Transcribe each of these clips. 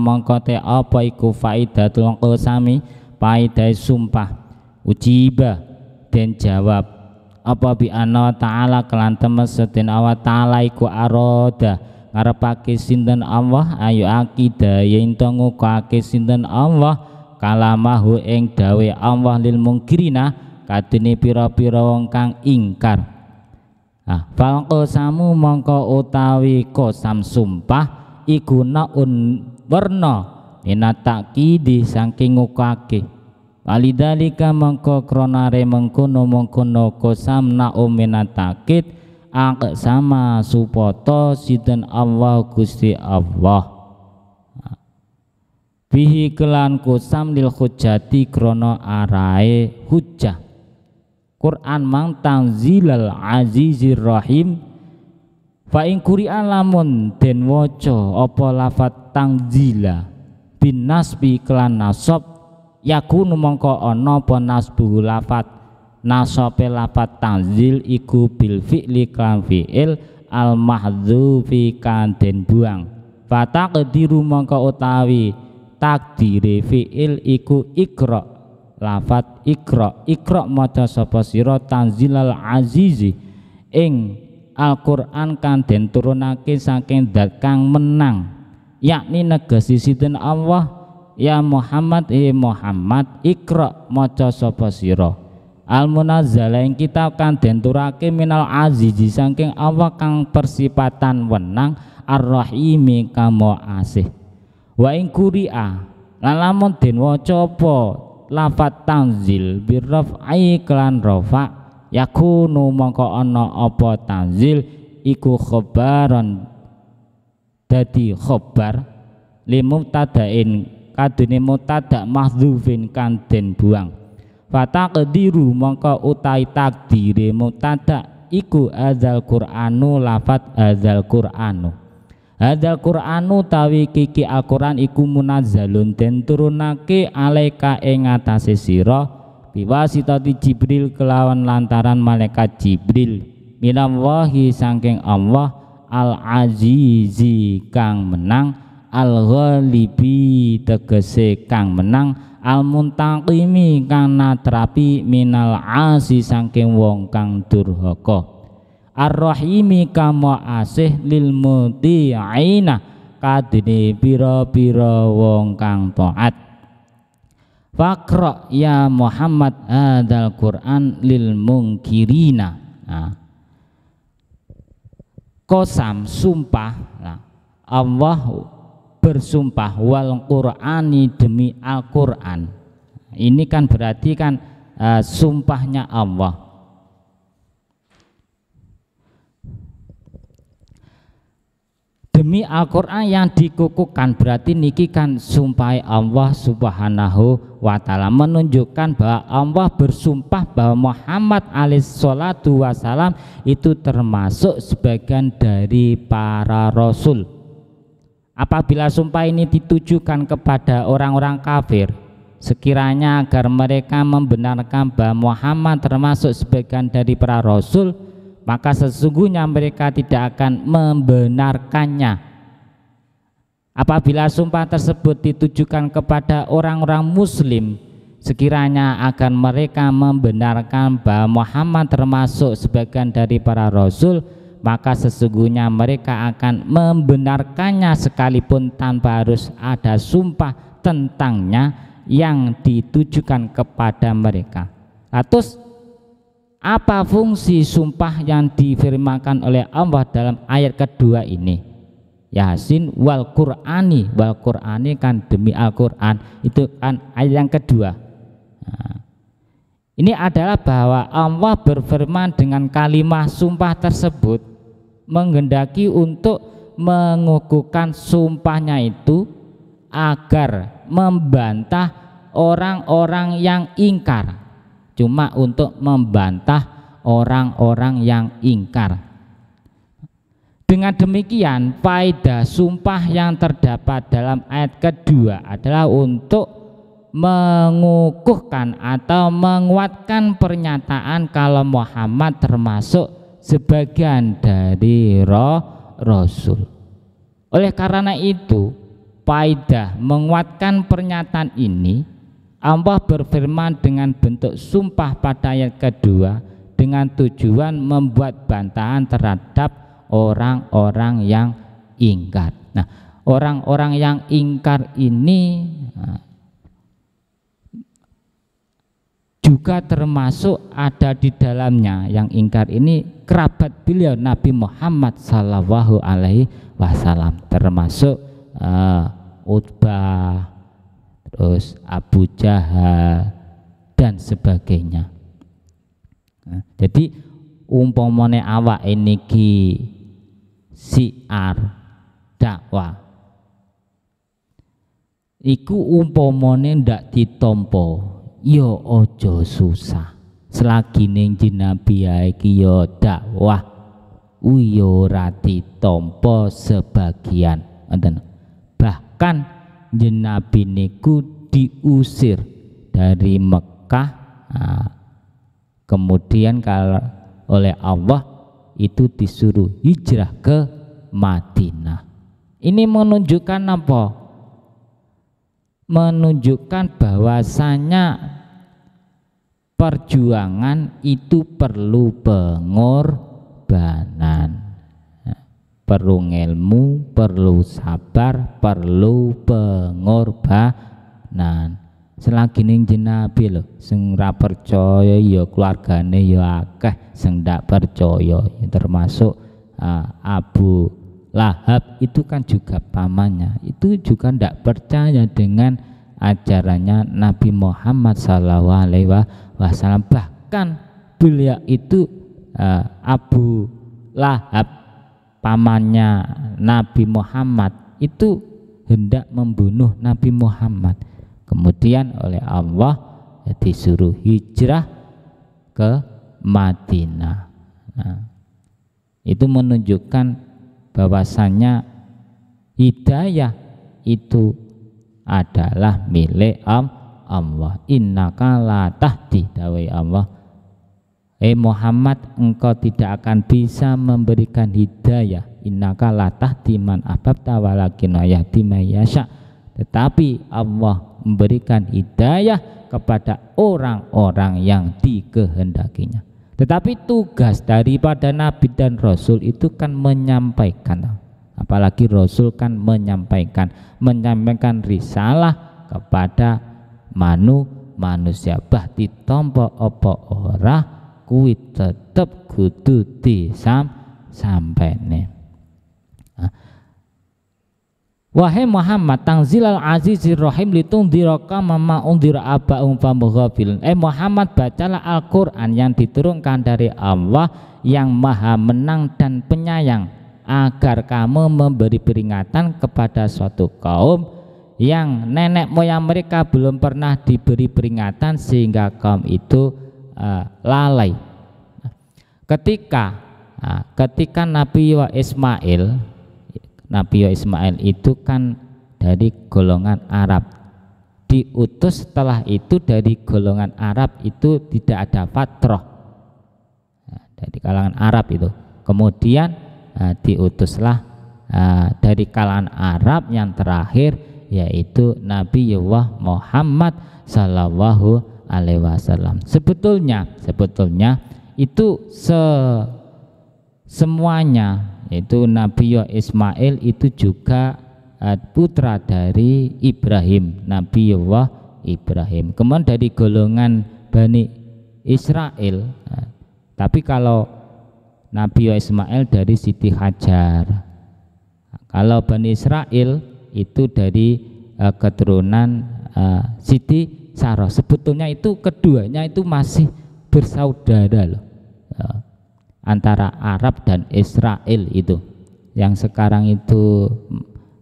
mongko te apa iku faidatul sami, faidai sumpah ujiba dan jawab apa bi ana taala kelan temes sedin awa taala iku aroda ngarepake sinten Allah ayo akida yen ya to ngukake sinten Allah kalamahu ing dawe Allah lil mungkirina kadene pira-pira wong kang ingkar ah fal qasamu mongko utawi qasam sumpah iku naun warna minataki di saking ngukake walidalika mengko kronare mengkono mengkono kosam naum minatakit ak sama supoto sidan Allah Gusti Allah bihi kelan kosam lil hujati krono arae hujah Quran mang tanzilal azizir rahim Fa ing quri'a lamun den waca apa lafat tangzila bin nasbi kelan nasab yakunu mongko ana apa nasbu lafat nasabe lafat tanzil iku bil fi'li kelan fi'il al mahzufi kan den buang fa taqdiru mongko utawi takdire fi'il iku ikra lafat ikra ikra maca sapa sira tanzilal azizi ing Al-Qur'an kang den turunake saking Zat kang menang yakni negasi sidin Allah ya Muhammad eh Muhammad ikra maca sapa sira al munazzal ing kitab kang turake minal azizi saking Allah kang persipatan wenang arrahimi kamo asih wa ing kuria lan lamun den waca apa lafat tanzil birraf'i kelan rafa yakunu mongko ana apa tanzil iku khabaron dadi khabar limubtadain kadene mubtada mahdzufin kang den buang fataqdiru mongko utai takdire mubtada iku azal qur'anu lafat azal qur'anu Hadal Qur'anu tawi kiki Al-Qur'an iku munazzalun den turunake alaika ing atase sirah biwasitati Jibril kelawan lantaran malaikat Jibril wahi sangking Allah al azizi kang menang al ghalibi tegese kang menang al muntaqimi kang natrapi minal asi sangking wong kang durhaka Ar-Rahimi kamu asih lil muti'ina kadene pira-pira wong kang taat Fakro ya Muhammad adal Quran lil mungkirina. Nah. Kosam sumpah nah. Allah bersumpah wal Qur'ani demi Al-Qur'an. Ini kan berarti kan uh, sumpahnya Allah. demi Al-Qur'an yang dikukuhkan berarti niki kan sumpah Allah Subhanahu wa taala menunjukkan bahwa Allah bersumpah bahwa Muhammad alaih salatu wasalam itu termasuk sebagian dari para rasul apabila sumpah ini ditujukan kepada orang-orang kafir sekiranya agar mereka membenarkan bahwa Muhammad termasuk sebagian dari para rasul maka sesungguhnya mereka tidak akan membenarkannya. Apabila sumpah tersebut ditujukan kepada orang-orang muslim, sekiranya akan mereka membenarkan bahwa Muhammad termasuk sebagian dari para rasul, maka sesungguhnya mereka akan membenarkannya sekalipun tanpa harus ada sumpah tentangnya yang ditujukan kepada mereka. Atus apa fungsi sumpah yang difirmakan oleh Allah dalam ayat kedua ini? Yasin wal Qur'ani wal Qur'ani kan demi Al-Qur'an itu kan ayat yang kedua nah, ini adalah bahwa Allah berfirman dengan kalimat sumpah tersebut menghendaki untuk mengukuhkan sumpahnya itu agar membantah orang-orang yang ingkar cuma untuk membantah orang-orang yang ingkar. Dengan demikian, faedah sumpah yang terdapat dalam ayat kedua adalah untuk mengukuhkan atau menguatkan pernyataan kalau Muhammad termasuk sebagian dari roh rasul. Oleh karena itu, faedah menguatkan pernyataan ini Allah berfirman dengan bentuk sumpah pada ayat kedua dengan tujuan membuat bantahan terhadap orang-orang yang ingkar. Nah, orang-orang yang ingkar ini nah, juga termasuk ada di dalamnya yang ingkar ini kerabat beliau Nabi Muhammad Sallallahu Alaihi Wasallam termasuk uh, Utbah terus Abu Jahal dan sebagainya jadi umpomone awak ini ki siar dakwah iku umpomone ndak ditompo yo ya ojo susah selagi neng jenabia iki yo ya dakwah uyo rati tompo sebagian bahkan jenabi niku diusir dari Mekah nah, kemudian kalau oleh Allah itu disuruh hijrah ke Madinah ini menunjukkan apa menunjukkan bahwasanya perjuangan itu perlu pengorbanan perlu ilmu, perlu sabar, perlu pengorbanan. Selagi ning jenabi sengra sing ra percaya ya keluargane ya akeh, sing ndak percaya ya termasuk uh, Abu Lahab itu kan juga pamannya. Itu juga ndak percaya dengan ajarannya Nabi Muhammad SAW wasallam. Bahkan beliau itu uh, Abu Lahab pamannya Nabi Muhammad itu hendak membunuh Nabi Muhammad. Kemudian oleh Allah ya disuruh hijrah ke Madinah. Nah, itu menunjukkan bahwasannya hidayah itu adalah milik Allah. Innaka la tahdi Allah Eh Muhammad engkau tidak akan bisa memberikan hidayah innaka latah diman abab tawalakin ayati mayasya tetapi Allah memberikan hidayah kepada orang-orang yang dikehendakinya tetapi tugas daripada Nabi dan Rasul itu kan menyampaikan apalagi Rasul kan menyampaikan menyampaikan risalah kepada manu manusia bah ditompo opo ora kuwi tetep kudu sam sampai Nah. Wahai Muhammad, tangzilal azizir rahim diroka mama undhira abaum famghafilun. Eh Muhammad, bacalah Al-Qur'an yang diturunkan dari Allah yang Maha Menang dan Penyayang agar kamu memberi peringatan kepada suatu kaum yang nenek moyang mereka belum pernah diberi peringatan sehingga kaum itu Ah, lalai. Ketika ah, ketika Nabi wa Ismail, Nabi wa Ismail itu kan dari golongan Arab. Diutus setelah itu dari golongan Arab itu tidak ada fatroh ah, dari kalangan Arab itu. Kemudian diutuslah dari kalangan Arab yang terakhir yaitu Nabi Muhammad Sallallahu alaihi wasallam. Sebetulnya, sebetulnya itu se semuanya itu Nabi ya Ismail itu juga eh, putra dari Ibrahim, Nabi Allah ya Ibrahim. Kemudian dari golongan Bani Israel. Eh, tapi kalau Nabi ya Ismail dari Siti Hajar. Kalau Bani Israel itu dari eh, keturunan Siti Sarah. Sebetulnya itu keduanya itu masih bersaudara loh. Ya. Antara Arab dan Israel itu. Yang sekarang itu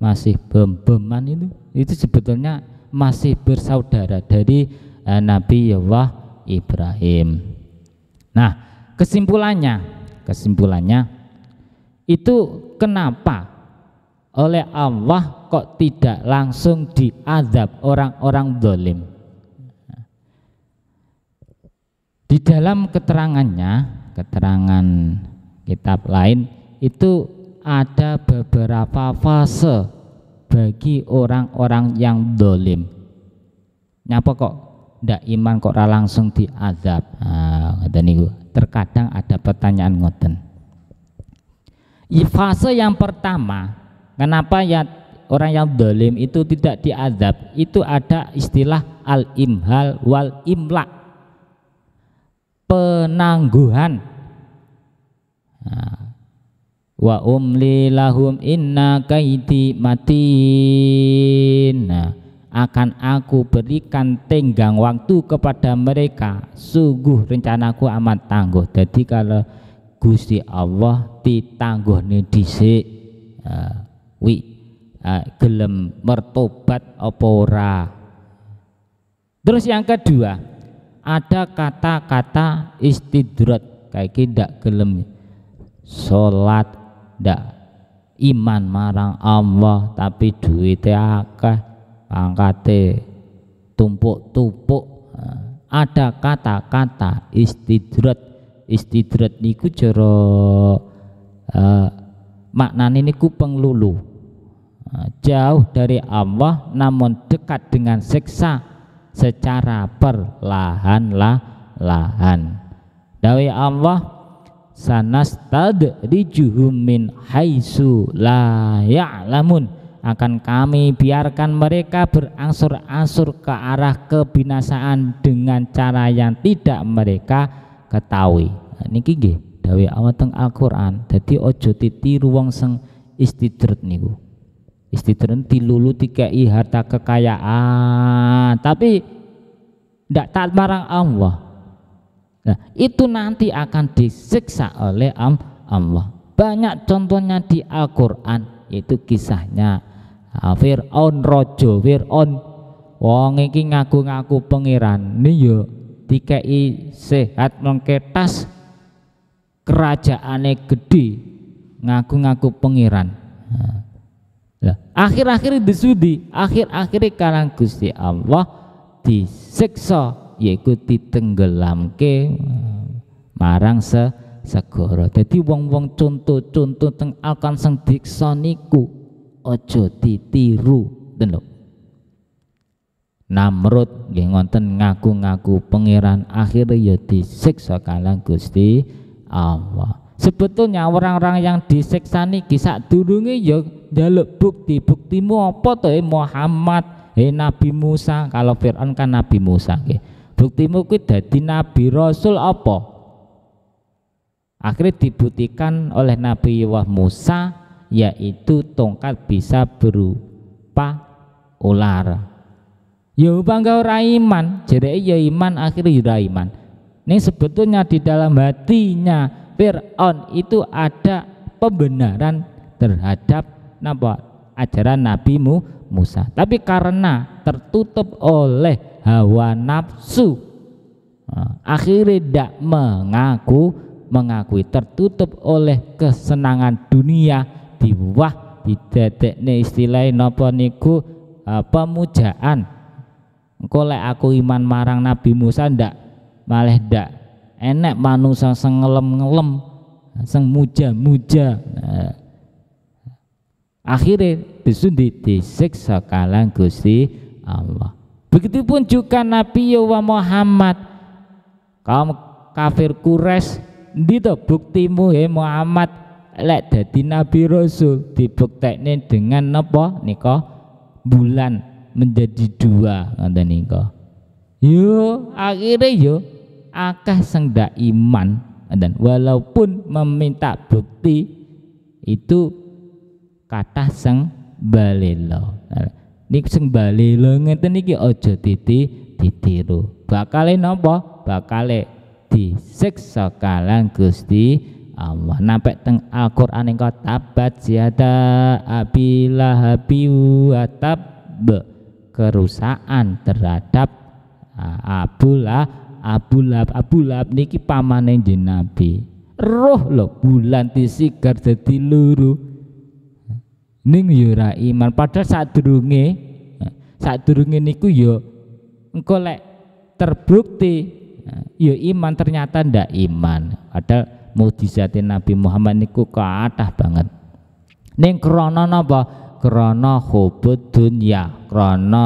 masih bem-beman itu, itu sebetulnya masih bersaudara dari eh, Nabi Allah Ibrahim. Nah, kesimpulannya, kesimpulannya itu kenapa oleh Allah kok tidak langsung diadab orang-orang dolim Di dalam keterangannya, keterangan kitab lain itu ada beberapa fase bagi orang-orang yang dolim. Nyapa kok ndak iman kok langsung diazab. Nah, Terkadang ada pertanyaan ngoten. Fase yang pertama, kenapa ya orang yang dolim itu tidak diazab? Itu ada istilah al-imhal wal imlak penangguhan nah, wa umli lahum inna kaiti matin nah, akan aku berikan tenggang waktu kepada mereka sungguh rencanaku amat tangguh jadi kalau Gusti Allah ditangguh nih disik uh, nah, wi uh, gelem mertobat opora. terus yang kedua ada kata-kata istidrat kayak tidak gelem sholat tidak iman marang Allah tapi duitnya akeh pangkate tumpuk-tumpuk nah, ada kata-kata istidrat istidrat niku jero uh, eh, ini niku penglulu nah, jauh dari Allah namun dekat dengan seksa secara perlahan-lahan. Dawai Allah sanas sanastadrijuhum min haisu la ya'lamun akan kami biarkan mereka berangsur-angsur ke arah kebinasaan dengan cara yang tidak mereka ketahui. Nah, niki nggih dawai Allah teng Al-Qur'an. Dadi aja titiru wong sing istidrat niku istidren dilulu tikei harta kekayaan tapi tidak taat barang Allah nah, itu nanti akan disiksa oleh am Allah banyak contohnya di Al-Quran itu kisahnya nah, Fir'aun rojo Fir'aun wong iki ngaku-ngaku pengiran ini yo dikei sehat mengketas kerajaannya gede ngaku-ngaku pengiran nah, Ya. akhir-akhir disudi akhir-akhir karang Gusti Allah disiksa yaiku ditenggelamke eh, marang se segoro jadi wong-wong contoh contoh teng akan sang diksa niku ditiru ten Namrud nggih ngonten ngaku-ngaku pangeran akhirnya ya disiksa kalang Gusti Allah sebetulnya orang-orang yang disiksa kisah tudungi ya jaluk bukti buktimu apa to eh? Muhammad eh Nabi Musa kalau Fir'aun kan Nabi Musa nggih buktimu kita dadi nabi rasul apa akhirnya dibuktikan oleh Nabi Wah Musa yaitu tongkat bisa berupa ular ya bangga ora iman jadi ya iman akhirnya ya iman ini sebetulnya di dalam hatinya Fir'aun itu ada pembenaran terhadap napa ajaran Nabi Musa tapi karena tertutup oleh hawa nafsu eh, akhirnya tidak mengaku mengakui tertutup oleh kesenangan dunia di di bawah detik didadekne istilah nopo niku eh, pemujaan kolek aku iman marang Nabi Musa ndak malah ndak enek manusia sing ngelem-ngelem muja-muja akhirnya disundi disiksa kalang Gusti Allah begitupun juga Nabi Yawa Muhammad kaum kafir kures itu buktimu ya Muhammad lek dadi nabi rasul dibuktekne dengan nopo nika bulan menjadi dua ngoten nika yo akhirnya yo akah sang iman dan walaupun meminta bukti itu kathah sang balela nah, niku seng balela ngeten iki aja titi ditiru bakale nopo, bakale disiksa kalan Gusti Allah nampak teng Al-Qur'an engko tabat ziyada abilah wa kerusakan terhadap uh, ah, abulah abulab abulab niki pamane jenabi, roh lo bulan disigar jadi luru ning yo iman padahal saat eh, sadurunge niku yo engko lek terbukti eh, yo iman ternyata ndak iman Ada mujizat Nabi Muhammad niku kathah banget ning krana napa krana hubud dunya krana